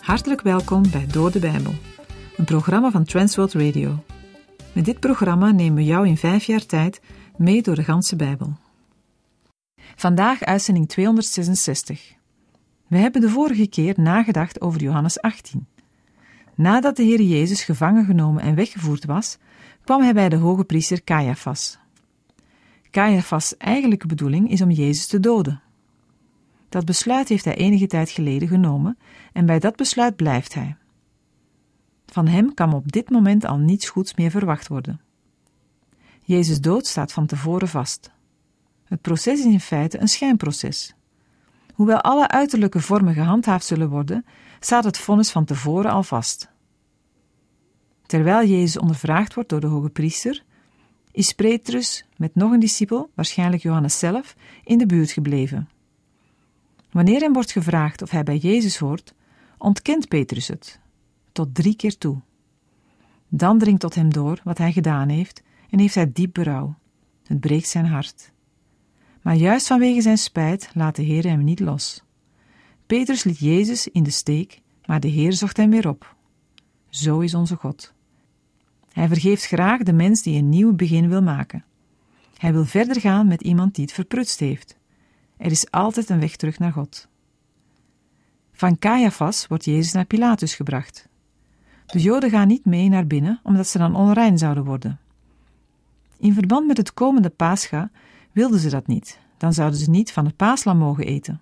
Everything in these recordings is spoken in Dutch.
Hartelijk welkom bij Door de Bijbel, een programma van Transworld Radio. Met dit programma nemen we jou in vijf jaar tijd mee door de ganse Bijbel. Vandaag uitzending 266. We hebben de vorige keer nagedacht over Johannes 18. Nadat de Heer Jezus gevangen genomen en weggevoerd was, kwam hij bij de hoge priester Caiaphas. Caiaphas' eigenlijke bedoeling is om Jezus te doden. Dat besluit heeft hij enige tijd geleden genomen en bij dat besluit blijft hij. Van hem kan op dit moment al niets goeds meer verwacht worden. Jezus dood staat van tevoren vast. Het proces is in feite een schijnproces. Hoewel alle uiterlijke vormen gehandhaafd zullen worden, staat het vonnis van tevoren al vast. Terwijl Jezus ondervraagd wordt door de hoge priester, is Petrus met nog een discipel, waarschijnlijk Johannes zelf, in de buurt gebleven. Wanneer hem wordt gevraagd of hij bij Jezus hoort, ontkent Petrus het, tot drie keer toe. Dan dringt tot hem door wat hij gedaan heeft en heeft hij diep berouw. Het breekt zijn hart. Maar juist vanwege zijn spijt laat de Heer hem niet los. Petrus liet Jezus in de steek, maar de Heer zocht hem weer op. Zo is onze God. Hij vergeeft graag de mens die een nieuw begin wil maken. Hij wil verder gaan met iemand die het verprutst heeft. Er is altijd een weg terug naar God. Van Caiaphas wordt Jezus naar Pilatus gebracht. De Joden gaan niet mee naar binnen omdat ze dan onrein zouden worden. In verband met het komende Pascha wilden ze dat niet, dan zouden ze niet van het paaslam mogen eten.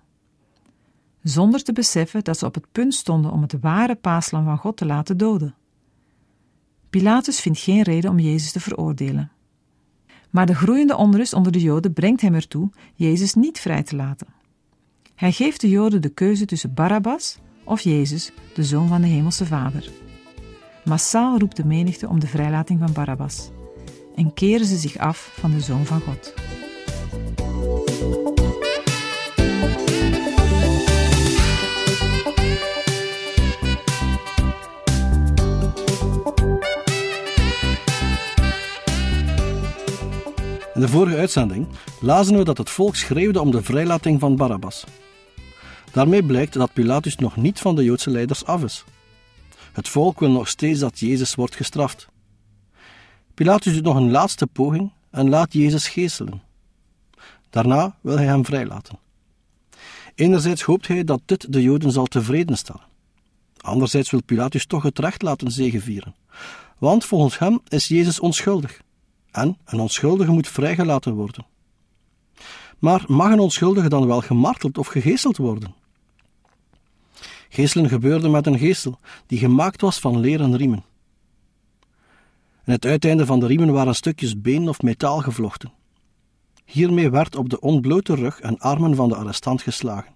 Zonder te beseffen dat ze op het punt stonden om het ware paaslam van God te laten doden. Pilatus vindt geen reden om Jezus te veroordelen. Maar de groeiende onrust onder de Joden brengt hem ertoe Jezus niet vrij te laten. Hij geeft de Joden de keuze tussen Barabbas of Jezus, de zoon van de Hemelse Vader. Massaal roept de menigte om de vrijlating van Barabbas en keren ze zich af van de zoon van God. In de vorige uitzending lazen we dat het volk schreeuwde om de vrijlating van Barabbas. Daarmee blijkt dat Pilatus nog niet van de Joodse leiders af is. Het volk wil nog steeds dat Jezus wordt gestraft. Pilatus doet nog een laatste poging en laat Jezus geeselen. Daarna wil hij hem vrijlaten. Enerzijds hoopt hij dat dit de Joden zal tevreden stellen. Anderzijds wil Pilatus toch het recht laten zegevieren. Want volgens hem is Jezus onschuldig. En een onschuldige moet vrijgelaten worden. Maar mag een onschuldige dan wel gemarteld of gegeesteld worden? Geestelen gebeurde met een geestel die gemaakt was van leren riemen. En het uiteinde van de riemen waren stukjes been of metaal gevlochten. Hiermee werd op de ontblote rug en armen van de arrestant geslagen.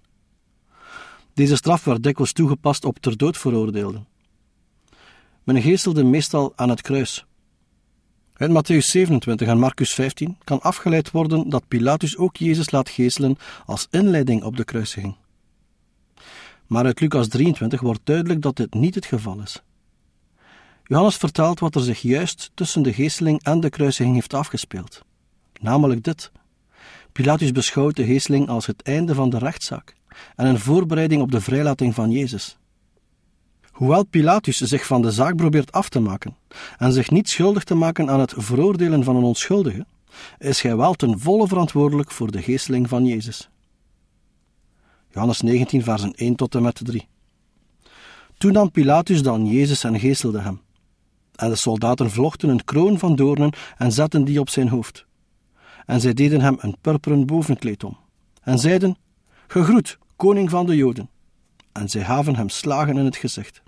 Deze straf werd dikwijls toegepast op ter dood veroordeelden. Men geestelde meestal aan het kruis. Uit Matthäus 27 en Marcus 15 kan afgeleid worden dat Pilatus ook Jezus laat geestelen als inleiding op de kruisiging. Maar uit Lucas 23 wordt duidelijk dat dit niet het geval is. Johannes vertelt wat er zich juist tussen de geesteling en de kruisiging heeft afgespeeld. Namelijk dit: Pilatus beschouwt de geesteling als het einde van de rechtszaak en een voorbereiding op de vrijlating van Jezus. Hoewel Pilatus zich van de zaak probeert af te maken en zich niet schuldig te maken aan het veroordelen van een onschuldige, is hij wel ten volle verantwoordelijk voor de geesteling van Jezus. Johannes 19, versen 1 tot en met 3. Toen nam Pilatus dan Jezus en geestelde hem. En de soldaten vlochten een kroon van doornen en zetten die op zijn hoofd en zij deden hem een purperen bovenkleed om, en zeiden: Gegroet, koning van de Joden. En zij haven hem slagen in het gezicht.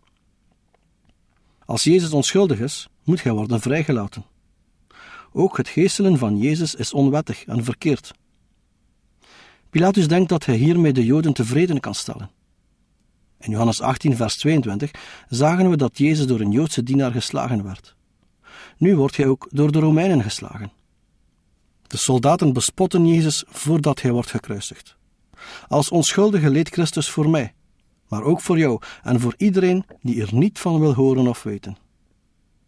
Als Jezus onschuldig is, moet hij worden vrijgelaten. Ook het geestelen van Jezus is onwettig en verkeerd. Pilatus denkt dat hij hiermee de Joden tevreden kan stellen. In Johannes 18, vers 22 zagen we dat Jezus door een Joodse dienaar geslagen werd. Nu wordt hij ook door de Romeinen geslagen. De soldaten bespotten Jezus voordat hij wordt gekruisigd. Als onschuldige leed Christus voor mij, maar ook voor jou en voor iedereen die er niet van wil horen of weten.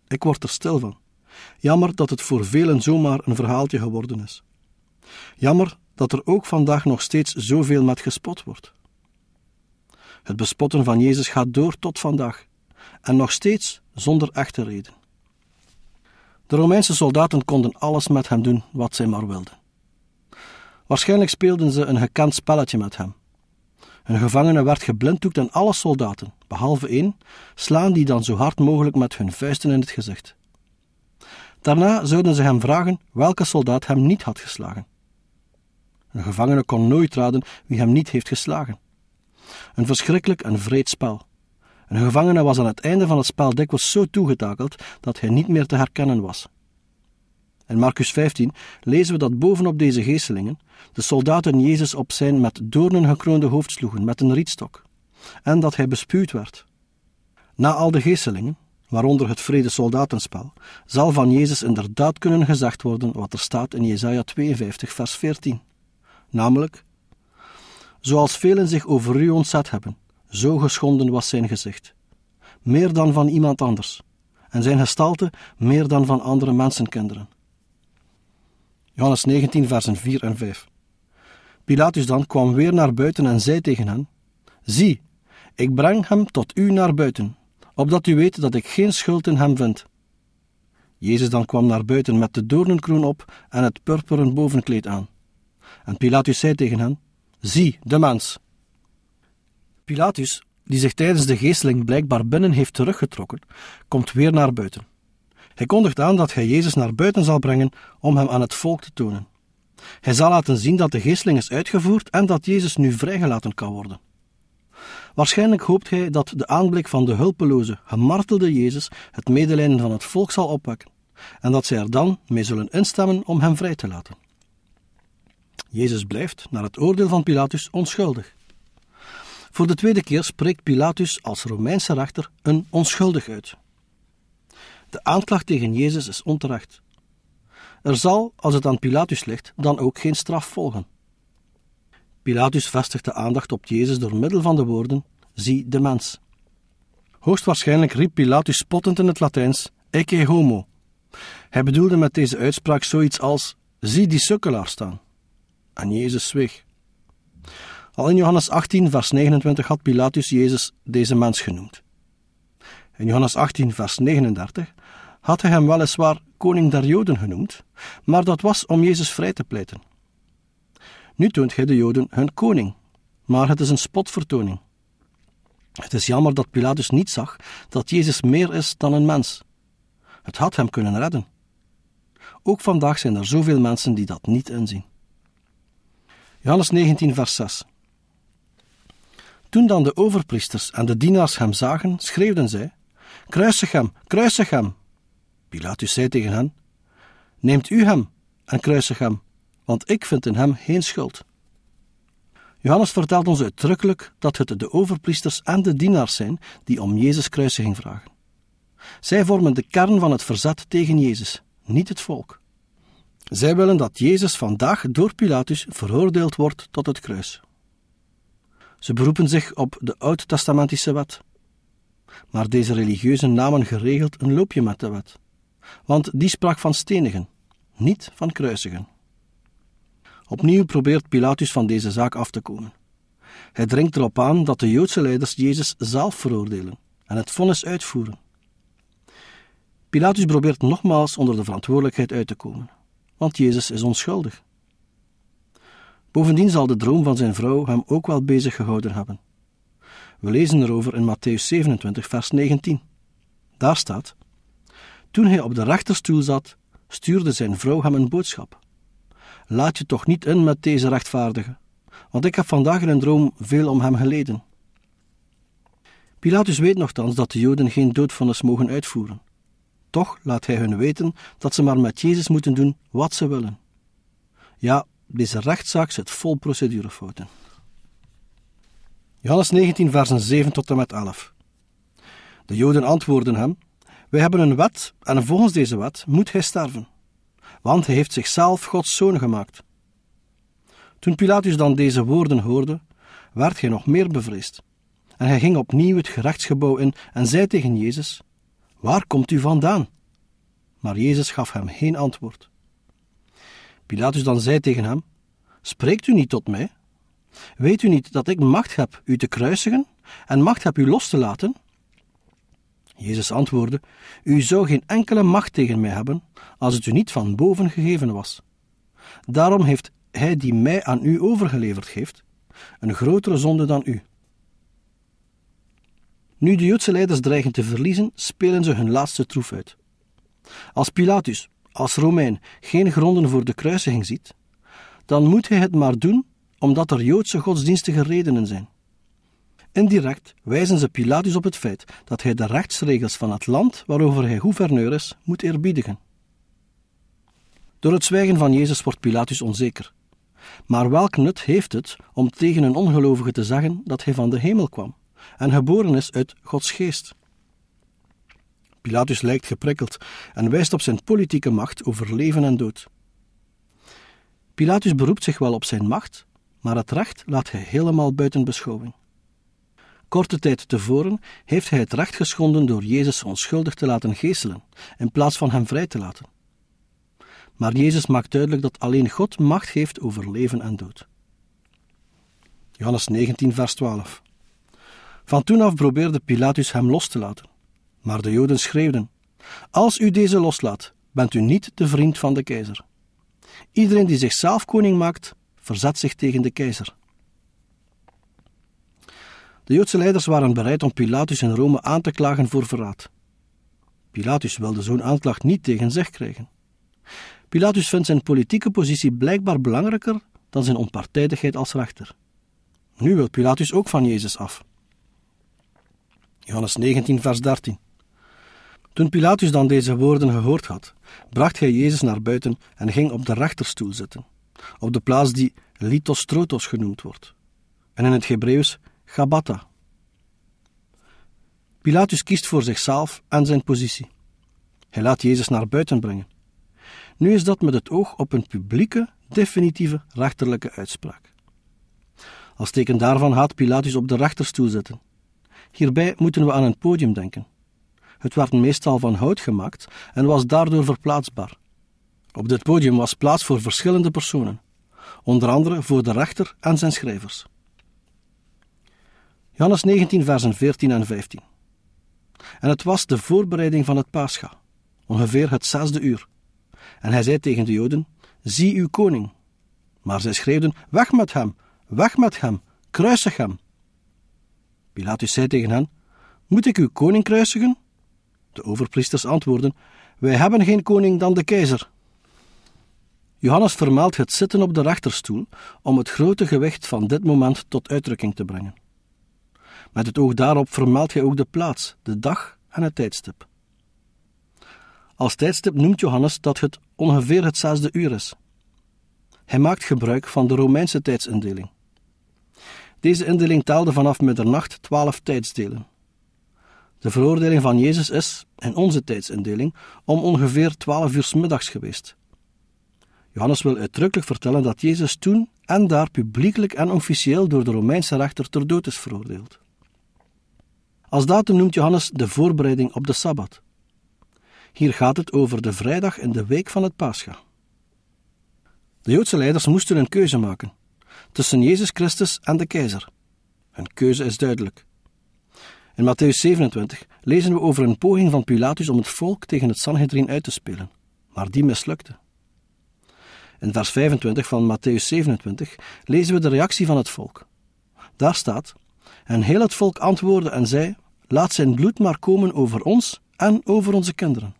Ik word er stil van. Jammer dat het voor velen zomaar een verhaaltje geworden is. Jammer dat er ook vandaag nog steeds zoveel met gespot wordt. Het bespotten van Jezus gaat door tot vandaag en nog steeds zonder echte reden. De Romeinse soldaten konden alles met hem doen wat zij maar wilden. Waarschijnlijk speelden ze een gekend spelletje met hem. Een gevangene werd geblinddoekt en alle soldaten, behalve één, slaan die dan zo hard mogelijk met hun vuisten in het gezicht. Daarna zouden ze hem vragen welke soldaat hem niet had geslagen. Een gevangene kon nooit raden wie hem niet heeft geslagen. Een verschrikkelijk en vreed spel. Een gevangene was aan het einde van het spel dikwijls zo toegetakeld dat hij niet meer te herkennen was. In Marcus 15 lezen we dat bovenop deze geestelingen de soldaten Jezus op zijn met doornen gekroonde hoofd sloegen met een rietstok en dat hij bespuwd werd. Na al de geestelingen, waaronder het vrede soldatenspel, zal van Jezus inderdaad kunnen gezegd worden wat er staat in Jesaja 52 vers 14, namelijk Zoals velen zich over u ontzet hebben, zo geschonden was zijn gezicht. Meer dan van iemand anders. En zijn gestalte meer dan van andere mensenkinderen. Johannes 19, versen 4 en 5. Pilatus dan kwam weer naar buiten en zei tegen hen: Zie, ik breng hem tot u naar buiten, opdat u weet dat ik geen schuld in hem vind. Jezus dan kwam naar buiten met de doornenkroon op en het purperen bovenkleed aan. En Pilatus zei tegen hen: Zie, de mens. Pilatus, die zich tijdens de geesteling blijkbaar binnen heeft teruggetrokken, komt weer naar buiten. Hij kondigt aan dat hij Jezus naar buiten zal brengen om hem aan het volk te tonen. Hij zal laten zien dat de geesteling is uitgevoerd en dat Jezus nu vrijgelaten kan worden. Waarschijnlijk hoopt hij dat de aanblik van de hulpeloze, gemartelde Jezus het medelijden van het volk zal opwekken en dat zij er dan mee zullen instemmen om hem vrij te laten. Jezus blijft, naar het oordeel van Pilatus, onschuldig. Voor de tweede keer spreekt Pilatus als Romeinse rechter een onschuldig uit. De aanklacht tegen Jezus is onterecht. Er zal, als het aan Pilatus ligt, dan ook geen straf volgen. Pilatus vestigt de aandacht op Jezus door middel van de woorden: Zie de mens. Hoogstwaarschijnlijk riep Pilatus spottend in het Latijns: Ecce homo. Hij bedoelde met deze uitspraak zoiets als: Zie die sukkelaar staan. En Jezus zweeg. Al in Johannes 18, vers 29 had Pilatus Jezus deze mens genoemd. In Johannes 18, vers 39 had hij hem weliswaar koning der Joden genoemd, maar dat was om Jezus vrij te pleiten. Nu toont hij de Joden hun koning, maar het is een spotvertoning. Het is jammer dat Pilatus niet zag dat Jezus meer is dan een mens. Het had hem kunnen redden. Ook vandaag zijn er zoveel mensen die dat niet inzien. Johannes 19, vers 6. Toen dan de overpriesters en de dienaars hem zagen, schreeuwden zij: Kruisig hem, kruisig hem! Pilatus zei tegen hen: Neemt u hem en kruisig hem, want ik vind in hem geen schuld. Johannes vertelt ons uitdrukkelijk dat het de overpriesters en de dienaars zijn die om Jezus kruisiging vragen. Zij vormen de kern van het verzet tegen Jezus, niet het volk. Zij willen dat Jezus vandaag door Pilatus veroordeeld wordt tot het kruis. Ze beroepen zich op de Oud-testamentische wet. Maar deze religieuzen namen geregeld een loopje met de wet, want die sprak van stenigen, niet van kruisigen. Opnieuw probeert Pilatus van deze zaak af te komen. Hij dringt erop aan dat de Joodse leiders Jezus zelf veroordelen en het vonnis uitvoeren. Pilatus probeert nogmaals onder de verantwoordelijkheid uit te komen, want Jezus is onschuldig. Bovendien zal de droom van zijn vrouw hem ook wel bezig gehouden hebben. We lezen erover in Matthäus 27, vers 19. Daar staat: Toen hij op de rechterstoel zat, stuurde zijn vrouw hem een boodschap. Laat je toch niet in met deze rechtvaardige, want ik heb vandaag in een droom veel om hem geleden. Pilatus weet nogthans dat de Joden geen doodvonnis mogen uitvoeren. Toch laat hij hun weten dat ze maar met Jezus moeten doen wat ze willen. Ja, deze rechtszaak zit vol procedurefouten. Johannes 19, versen 7 tot en met 11. De Joden antwoorden hem: Wij hebben een wet, en volgens deze wet moet hij sterven, want hij heeft zichzelf Gods zoon gemaakt. Toen Pilatus dan deze woorden hoorde, werd hij nog meer bevreesd. En hij ging opnieuw het gerechtsgebouw in en zei tegen Jezus: Waar komt u vandaan? Maar Jezus gaf hem geen antwoord. Pilatus dan zei tegen hem: Spreekt u niet tot mij? Weet u niet dat ik macht heb u te kruisigen en macht heb u los te laten? Jezus antwoordde: U zou geen enkele macht tegen mij hebben als het u niet van boven gegeven was. Daarom heeft hij die mij aan u overgeleverd heeft, een grotere zonde dan u. Nu de Joodse leiders dreigen te verliezen, spelen ze hun laatste troef uit. Als Pilatus, als Romein geen gronden voor de kruisiging ziet, dan moet hij het maar doen omdat er Joodse godsdienstige redenen zijn. Indirect wijzen ze Pilatus op het feit dat hij de rechtsregels van het land waarover hij gouverneur is, moet eerbiedigen. Door het zwijgen van Jezus wordt Pilatus onzeker. Maar welk nut heeft het om tegen een ongelovige te zeggen dat hij van de hemel kwam en geboren is uit Gods geest? Pilatus lijkt geprikkeld en wijst op zijn politieke macht over leven en dood. Pilatus beroept zich wel op zijn macht, maar het recht laat hij helemaal buiten beschouwing. Korte tijd tevoren heeft hij het recht geschonden door Jezus onschuldig te laten geeselen, in plaats van hem vrij te laten. Maar Jezus maakt duidelijk dat alleen God macht heeft over leven en dood. Johannes 19, vers 12. Van toen af probeerde Pilatus hem los te laten. Maar de Joden schreeuwden: Als u deze loslaat, bent u niet de vriend van de keizer. Iedereen die zichzelf koning maakt, verzet zich tegen de keizer. De Joodse leiders waren bereid om Pilatus in Rome aan te klagen voor verraad. Pilatus wilde zo'n aanklacht niet tegen zich krijgen. Pilatus vindt zijn politieke positie blijkbaar belangrijker dan zijn onpartijdigheid als rechter. Nu wil Pilatus ook van Jezus af. Johannes 19, vers 13. Toen Pilatus dan deze woorden gehoord had, bracht hij Jezus naar buiten en ging op de rechterstoel zitten, op de plaats die Lithostrotos genoemd wordt, en in het Hebreeuws Gabata. Pilatus kiest voor zichzelf en zijn positie. Hij laat Jezus naar buiten brengen. Nu is dat met het oog op een publieke, definitieve rechterlijke uitspraak. Als teken daarvan gaat Pilatus op de rechterstoel zitten. Hierbij moeten we aan een podium denken. Het werd meestal van hout gemaakt en was daardoor verplaatsbaar. Op dit podium was plaats voor verschillende personen, onder andere voor de rechter en zijn schrijvers. Johannes 19, versen 14 en 15. En het was de voorbereiding van het Pascha, ongeveer het zesde uur. En hij zei tegen de Joden: Zie uw koning. Maar zij schreeuwden: Weg met hem, weg met hem, kruisig hem. Pilatus zei tegen hen: Moet ik uw koning kruisigen? De overpriesters antwoorden: Wij hebben geen koning dan de keizer. Johannes vermeldt het zitten op de rechterstoel om het grote gewicht van dit moment tot uitdrukking te brengen. Met het oog daarop vermeldt hij ook de plaats, de dag en het tijdstip. Als tijdstip noemt Johannes dat het ongeveer het zesde uur is. Hij maakt gebruik van de Romeinse tijdsindeling. Deze indeling telde vanaf middernacht twaalf tijdsdelen. De veroordeling van Jezus is, in onze tijdsindeling, om ongeveer twaalf uur middags geweest. Johannes wil uitdrukkelijk vertellen dat Jezus toen en daar publiekelijk en officieel door de Romeinse rechter ter dood is veroordeeld. Als datum noemt Johannes de voorbereiding op de Sabbat. Hier gaat het over de vrijdag in de week van het Pascha. De Joodse leiders moesten een keuze maken tussen Jezus Christus en de keizer. Hun keuze is duidelijk. In Matthäus 27 lezen we over een poging van Pilatus om het volk tegen het Sanhedrin uit te spelen, maar die mislukte. In vers 25 van Matthäus 27 lezen we de reactie van het volk. Daar staat: En heel het volk antwoordde en zei: Laat zijn bloed maar komen over ons en over onze kinderen.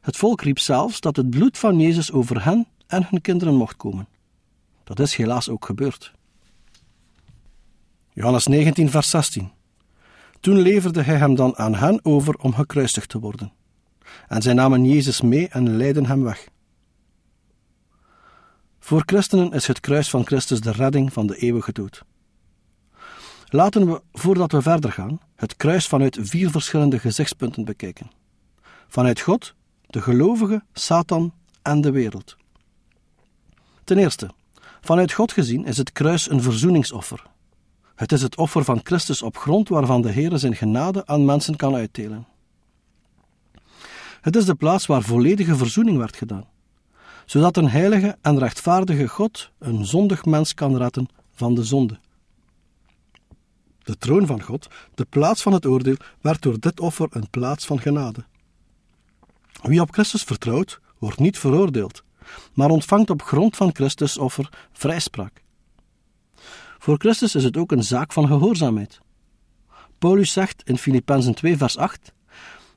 Het volk riep zelfs dat het bloed van Jezus over hen en hun kinderen mocht komen. Dat is helaas ook gebeurd. Johannes 19, vers 16. Toen leverde hij hem dan aan hen over om gekruistigd te worden. En zij namen Jezus mee en leidden hem weg. Voor christenen is het kruis van Christus de redding van de eeuwige dood. Laten we, voordat we verder gaan, het kruis vanuit vier verschillende gezichtspunten bekijken: vanuit God, de gelovige, Satan en de wereld. Ten eerste, vanuit God gezien is het kruis een verzoeningsoffer, het is het offer van Christus op grond waarvan de Heer zijn genade aan mensen kan uitdelen. Het is de plaats waar volledige verzoening werd gedaan, zodat een heilige en rechtvaardige God een zondig mens kan redden van de zonde. De troon van God, de plaats van het oordeel, werd door dit offer een plaats van genade. Wie op Christus vertrouwt, wordt niet veroordeeld, maar ontvangt op grond van Christus offer vrijspraak. Voor Christus is het ook een zaak van gehoorzaamheid. Paulus zegt in Filippenzen 2, vers 8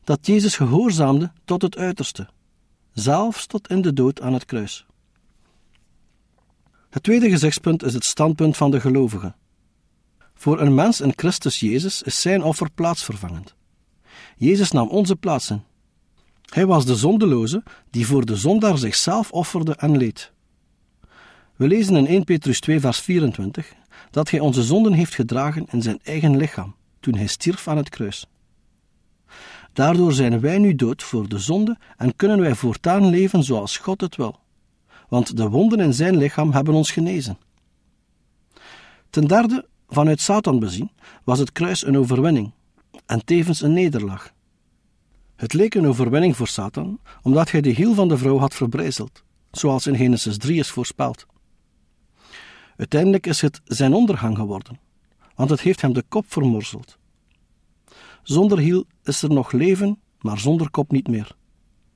dat Jezus gehoorzaamde tot het uiterste, zelfs tot in de dood aan het kruis. Het tweede gezichtspunt is het standpunt van de gelovigen. Voor een mens in Christus Jezus is zijn offer plaatsvervangend. Jezus nam onze plaats in. Hij was de zondeloze die voor de zondaar zichzelf offerde en leed. We lezen in 1 Petrus 2, vers 24: dat Hij onze zonden heeft gedragen in Zijn eigen lichaam, toen Hij stierf aan het kruis. Daardoor zijn wij nu dood voor de zonde en kunnen wij voortaan leven zoals God het wil, want de wonden in Zijn lichaam hebben ons genezen. Ten derde, vanuit Satan bezien, was het kruis een overwinning en tevens een nederlaag. Het leek een overwinning voor Satan, omdat hij de hiel van de vrouw had verbrijzeld, zoals in Genesis 3 is voorspeld. Uiteindelijk is het zijn ondergang geworden, want het heeft hem de kop vermorzeld. Zonder hiel is er nog leven, maar zonder kop niet meer.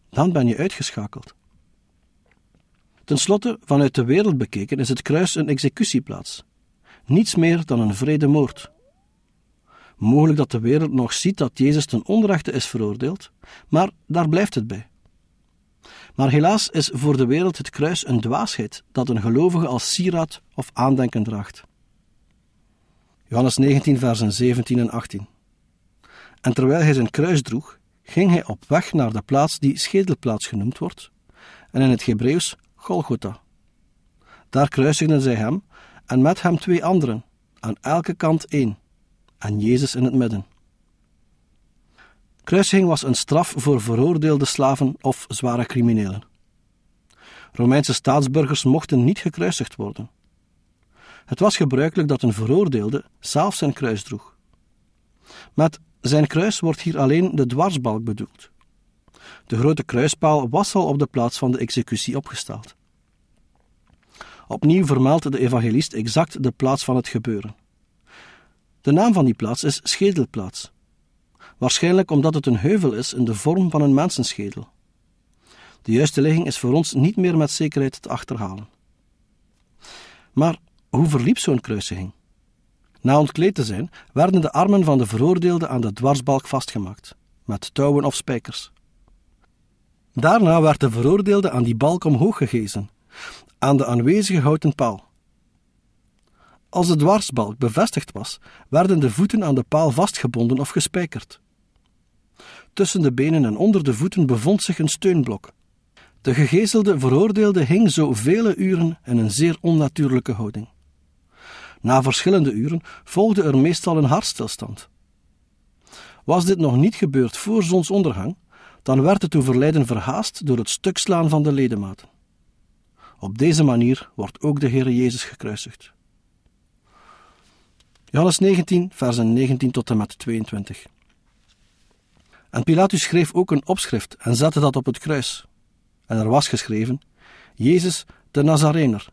Dan ben je uitgeschakeld. Ten slotte, vanuit de wereld bekeken, is het kruis een executieplaats. Niets meer dan een vrede moord. Mogelijk dat de wereld nog ziet dat Jezus ten onrechte is veroordeeld, maar daar blijft het bij. Maar helaas is voor de wereld het kruis een dwaasheid dat een gelovige als sieraad of aandenken draagt. Johannes 19, versen 17 en 18. En terwijl hij zijn kruis droeg, ging hij op weg naar de plaats die schedelplaats genoemd wordt, en in het Hebreeuws Golgotha. Daar kruisigden zij hem, en met hem twee anderen, aan elke kant één, en Jezus in het midden. Kruising was een straf voor veroordeelde slaven of zware criminelen. Romeinse staatsburgers mochten niet gekruisigd worden. Het was gebruikelijk dat een veroordeelde zelf zijn kruis droeg. Met zijn kruis wordt hier alleen de dwarsbalk bedoeld. De grote kruispaal was al op de plaats van de executie opgesteld. Opnieuw vermeldt de evangelist exact de plaats van het gebeuren. De naam van die plaats is Schedelplaats waarschijnlijk omdat het een heuvel is in de vorm van een mensenschedel. De juiste ligging is voor ons niet meer met zekerheid te achterhalen. Maar hoe verliep zo'n kruisiging? Na ontkleed te zijn, werden de armen van de veroordeelde aan de dwarsbalk vastgemaakt, met touwen of spijkers. Daarna werd de veroordeelde aan die balk omhoog gegeven, aan de aanwezige houten paal. Als de dwarsbalk bevestigd was, werden de voeten aan de paal vastgebonden of gespijkerd. Tussen de benen en onder de voeten bevond zich een steunblok. De gegezelde veroordeelde hing zo vele uren in een zeer onnatuurlijke houding. Na verschillende uren volgde er meestal een hartstilstand. Was dit nog niet gebeurd voor zonsondergang, dan werd het overlijden verhaast door het stukslaan van de ledematen. Op deze manier wordt ook de Heer Jezus gekruisigd. Johannes 19, versen 19 tot en met 22. En Pilatus schreef ook een opschrift en zette dat op het kruis. En er was geschreven: Jezus de Nazarener,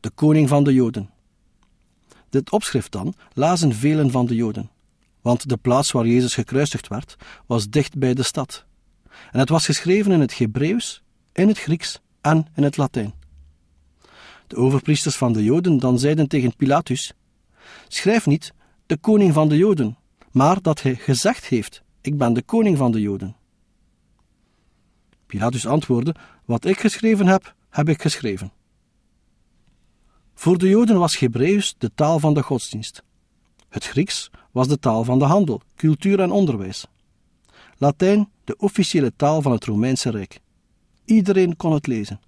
de koning van de Joden. Dit opschrift dan lazen velen van de Joden, want de plaats waar Jezus gekruisigd werd was dicht bij de stad. En het was geschreven in het Hebreeuws, in het Grieks en in het Latijn. De overpriesters van de Joden dan zeiden tegen Pilatus: Schrijf niet de koning van de Joden, maar dat hij gezegd heeft ik ben de koning van de Joden. Pilatus antwoordde, wat ik geschreven heb, heb ik geschreven. Voor de Joden was Hebreeuws de taal van de godsdienst. Het Grieks was de taal van de handel, cultuur en onderwijs. Latijn de officiële taal van het Romeinse Rijk. Iedereen kon het lezen.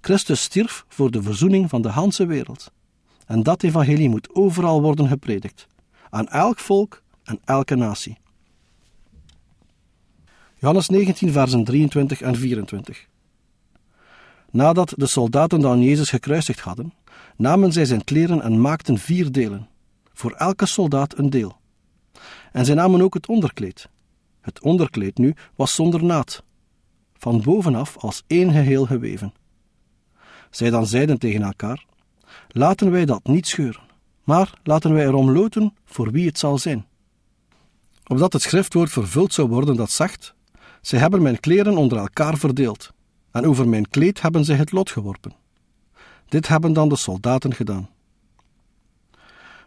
Christus stierf voor de verzoening van de ganse wereld. En dat evangelie moet overal worden gepredikt, aan elk volk en elke natie. Johannes 19, versen 23 en 24. Nadat de soldaten dan Jezus gekruisigd hadden, namen zij zijn kleren en maakten vier delen, voor elke soldaat een deel. En zij namen ook het onderkleed. Het onderkleed nu was zonder naad, van bovenaf als één geheel geweven. Zij dan zeiden tegen elkaar: Laten wij dat niet scheuren, maar laten wij erom loten voor wie het zal zijn. Opdat het schriftwoord vervuld zou worden dat zegt: ze hebben mijn kleren onder elkaar verdeeld, en over mijn kleed hebben ze het lot geworpen. Dit hebben dan de soldaten gedaan.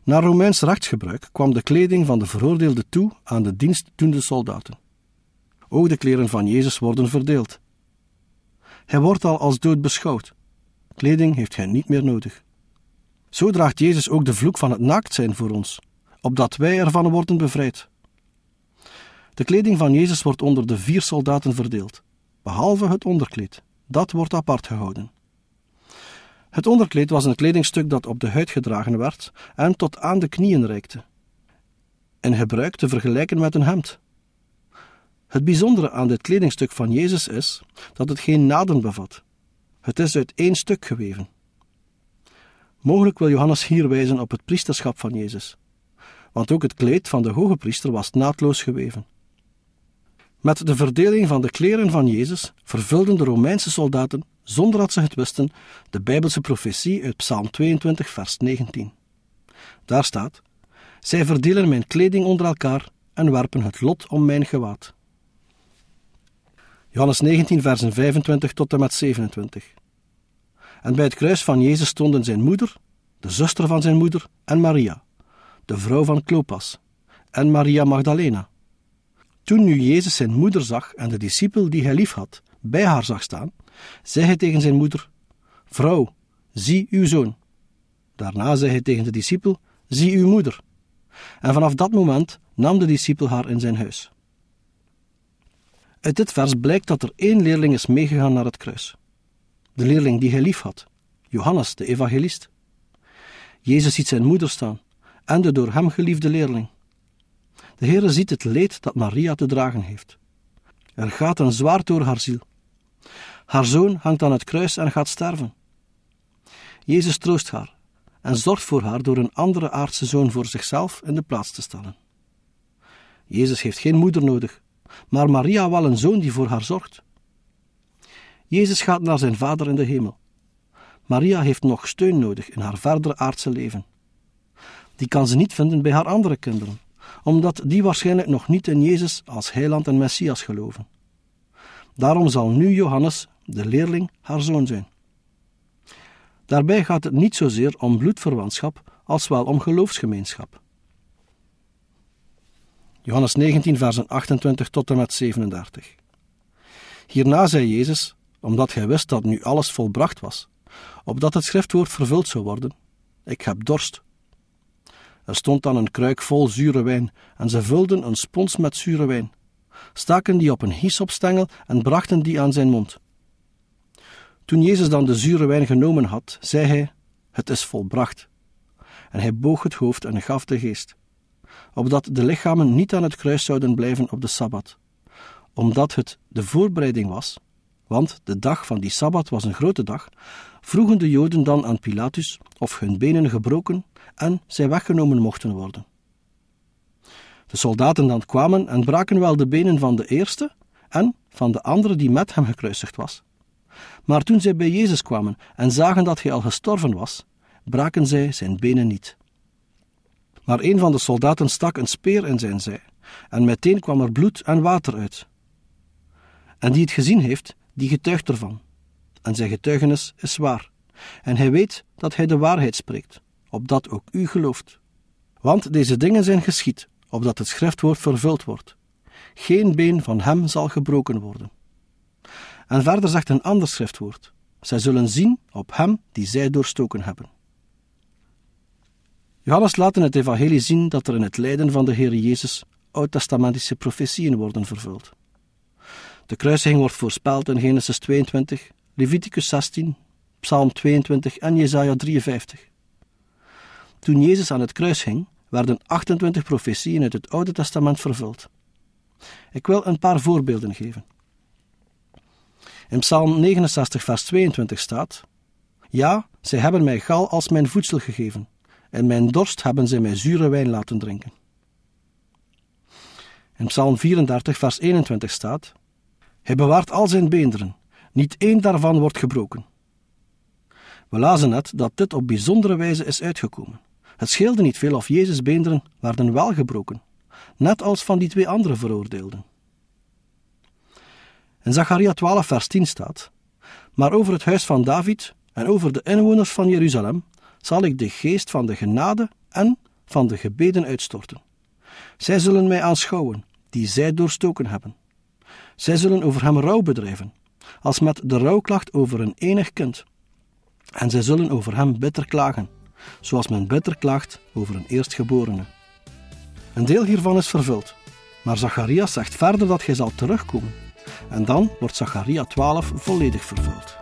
Naar Romeins rechtsgebruik kwam de kleding van de veroordeelde toe aan de dienstdoende soldaten. Ook de kleren van Jezus worden verdeeld. Hij wordt al als dood beschouwd. Kleding heeft hij niet meer nodig. Zo draagt Jezus ook de vloek van het naakt zijn voor ons, opdat wij ervan worden bevrijd. De kleding van Jezus wordt onder de vier soldaten verdeeld, behalve het onderkleed. Dat wordt apart gehouden. Het onderkleed was een kledingstuk dat op de huid gedragen werd en tot aan de knieën reikte. In gebruik te vergelijken met een hemd. Het bijzondere aan dit kledingstuk van Jezus is dat het geen naden bevat. Het is uit één stuk geweven. Mogelijk wil Johannes hier wijzen op het priesterschap van Jezus, want ook het kleed van de hoge priester was naadloos geweven. Met de verdeling van de kleren van Jezus vervulden de Romeinse soldaten, zonder dat ze het wisten, de Bijbelse profetie uit Psalm 22, vers 19. Daar staat: Zij verdelen mijn kleding onder elkaar en werpen het lot om mijn gewaad. Johannes 19, versen 25 tot en met 27. En bij het kruis van Jezus stonden zijn moeder, de zuster van zijn moeder, en Maria, de vrouw van Clopas, en Maria Magdalena toen nu Jezus zijn moeder zag en de discipel die hij liefhad bij haar zag staan, zei hij tegen zijn moeder: Vrouw, zie uw zoon. Daarna zei hij tegen de discipel: Zie uw moeder. En vanaf dat moment nam de discipel haar in zijn huis. Uit dit vers blijkt dat er één leerling is meegegaan naar het kruis. De leerling die hij liefhad, Johannes de evangelist. Jezus ziet zijn moeder staan en de door hem geliefde leerling. De Heere ziet het leed dat Maria te dragen heeft. Er gaat een zwaard door haar ziel. Haar zoon hangt aan het kruis en gaat sterven. Jezus troost haar en zorgt voor haar door een andere aardse zoon voor zichzelf in de plaats te stellen. Jezus heeft geen moeder nodig, maar Maria wel een zoon die voor haar zorgt. Jezus gaat naar zijn Vader in de hemel. Maria heeft nog steun nodig in haar verdere aardse leven. Die kan ze niet vinden bij haar andere kinderen omdat die waarschijnlijk nog niet in Jezus als heiland en Messias geloven. Daarom zal nu Johannes, de leerling, haar zoon zijn. Daarbij gaat het niet zozeer om bloedverwantschap als wel om geloofsgemeenschap. Johannes 19, versen 28 tot en met 37. Hierna zei Jezus, omdat Gij wist dat nu alles volbracht was, opdat het schriftwoord vervuld zou worden: Ik heb dorst. Er stond dan een kruik vol zure wijn, en ze vulden een spons met zure wijn, staken die op een hyssopstengel en brachten die aan zijn mond. Toen Jezus dan de zure wijn genomen had, zei hij: Het is volbracht. En hij boog het hoofd en gaf de geest, opdat de lichamen niet aan het kruis zouden blijven op de sabbat, omdat het de voorbereiding was, want de dag van die sabbat was een grote dag, vroegen de Joden dan aan Pilatus of hun benen gebroken en zij weggenomen mochten worden. De soldaten dan kwamen en braken wel de benen van de eerste en van de andere die met hem gekruisigd was. Maar toen zij bij Jezus kwamen en zagen dat hij al gestorven was, braken zij zijn benen niet. Maar een van de soldaten stak een speer in zijn zij, en meteen kwam er bloed en water uit. En die het gezien heeft, die getuigt ervan. En zijn getuigenis is waar, en hij weet dat hij de waarheid spreekt, opdat ook u gelooft. Want deze dingen zijn geschied, opdat het schriftwoord vervuld wordt. Geen been van hem zal gebroken worden. En verder zegt een ander schriftwoord: Zij zullen zien op hem die zij doorstoken hebben. Johannes laat in het Evangelie zien dat er in het lijden van de Heer Jezus oud-testamentische profetieën worden vervuld. De kruising wordt voorspeld in Genesis 22, Leviticus 16, Psalm 22 en Jesaja 53. Toen Jezus aan het kruis hing, werden 28 profetieën uit het Oude Testament vervuld. Ik wil een paar voorbeelden geven. In Psalm 69, vers 22 staat: Ja, zij hebben mij gal als mijn voedsel gegeven, en mijn dorst hebben zij mij zure wijn laten drinken. In Psalm 34, vers 21 staat: Hij bewaart al zijn beenderen, niet één daarvan wordt gebroken. We lazen net dat dit op bijzondere wijze is uitgekomen. Het scheelde niet veel of Jezus' beenderen werden wel gebroken, net als van die twee andere veroordeelden. In Zacharia 12, vers 10 staat: Maar over het huis van David en over de inwoners van Jeruzalem zal ik de geest van de genade en van de gebeden uitstorten. Zij zullen mij aanschouwen, die zij doorstoken hebben. Zij zullen over hem rouw bedrijven, als met de rouwklacht over een enig kind. En zij zullen over hem bitter klagen zoals men bitter klaagt over een eerstgeborene. Een deel hiervan is vervuld, maar Zacharias zegt verder dat hij zal terugkomen. En dan wordt Zacharia 12 volledig vervuld.